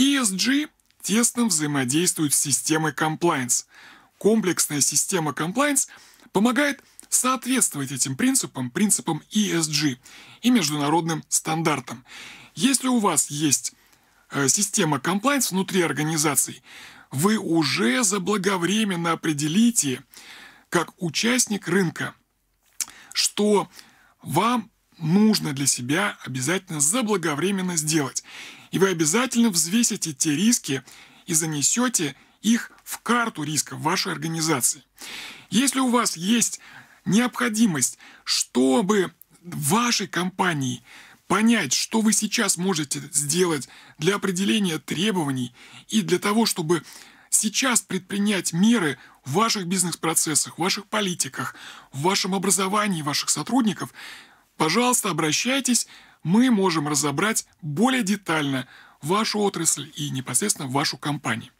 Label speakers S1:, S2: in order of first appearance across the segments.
S1: ESG тесно взаимодействует с системой compliance. Комплексная система compliance помогает соответствовать этим принципам, принципам ESG и международным стандартам. Если у вас есть э, система compliance внутри организации, вы уже заблаговременно определите, как участник рынка, что вам нужно для себя обязательно заблаговременно сделать. И вы обязательно взвесите те риски и занесете их в карту риска вашей организации. Если у вас есть необходимость, чтобы вашей компании понять, что вы сейчас можете сделать для определения требований и для того, чтобы сейчас предпринять меры в ваших бизнес-процессах, в ваших политиках, в вашем образовании ваших сотрудников, Пожалуйста, обращайтесь, мы можем разобрать более детально вашу отрасль и непосредственно вашу компанию.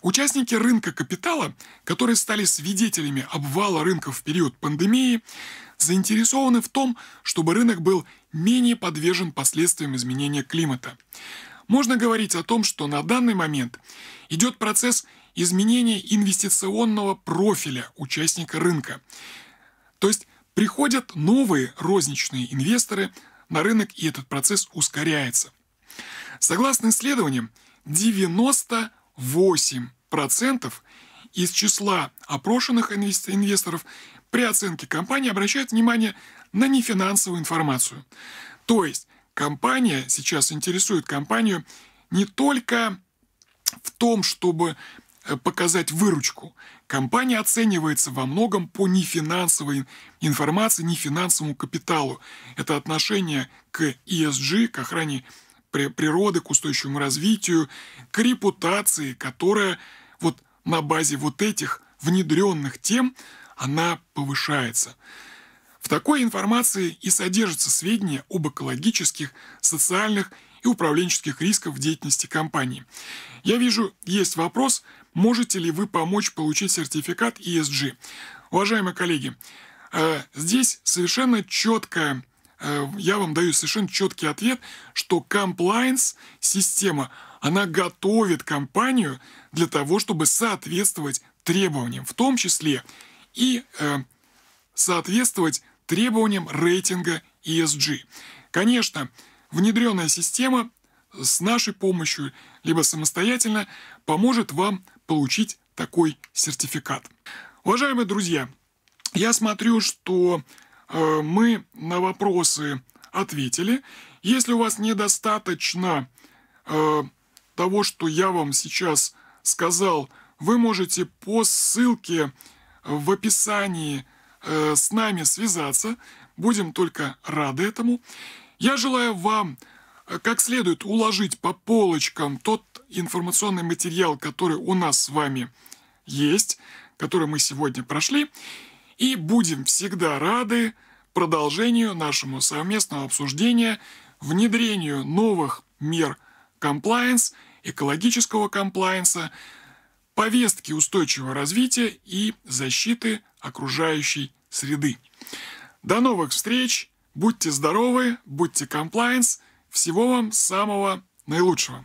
S1: Участники рынка капитала, которые стали свидетелями обвала рынка в период пандемии, заинтересованы в том, чтобы рынок был менее подвержен последствиям изменения климата. Можно говорить о том, что на данный момент идет процесс изменения инвестиционного профиля участника рынка. То есть Приходят новые розничные инвесторы на рынок, и этот процесс ускоряется. Согласно исследованиям, 98% из числа опрошенных инвесторов при оценке компании обращают внимание на нефинансовую информацию. То есть компания сейчас интересует компанию не только в том, чтобы показать выручку. Компания оценивается во многом по нефинансовой информации, нефинансовому капиталу. Это отношение к ESG, к охране природы, к устойчивому развитию, к репутации, которая вот на базе вот этих внедренных тем, она повышается. В такой информации и содержатся сведения об экологических, социальных и и управленческих рисков в деятельности компании. Я вижу, есть вопрос, можете ли вы помочь получить сертификат ESG. Уважаемые коллеги, э, здесь совершенно четкая э, я вам даю совершенно четкий ответ, что compliance система, она готовит компанию для того, чтобы соответствовать требованиям, в том числе и э, соответствовать требованиям рейтинга ESG. Конечно, внедренная система с нашей помощью, либо самостоятельно, поможет вам получить такой сертификат. Уважаемые друзья, я смотрю, что э, мы на вопросы ответили. Если у вас недостаточно э, того, что я вам сейчас сказал, вы можете по ссылке в описании э, с нами связаться. Будем только рады этому. Я желаю вам э, как следует уложить по полочкам тот информационный материал, который у нас с вами есть, который мы сегодня прошли, и будем всегда рады продолжению нашему совместного обсуждения, внедрению новых мер комплайенс, экологического комплайенса, повестки устойчивого развития и защиты окружающей среды. До новых встреч! Будьте здоровы, будьте комплайенс. Всего вам самого наилучшего.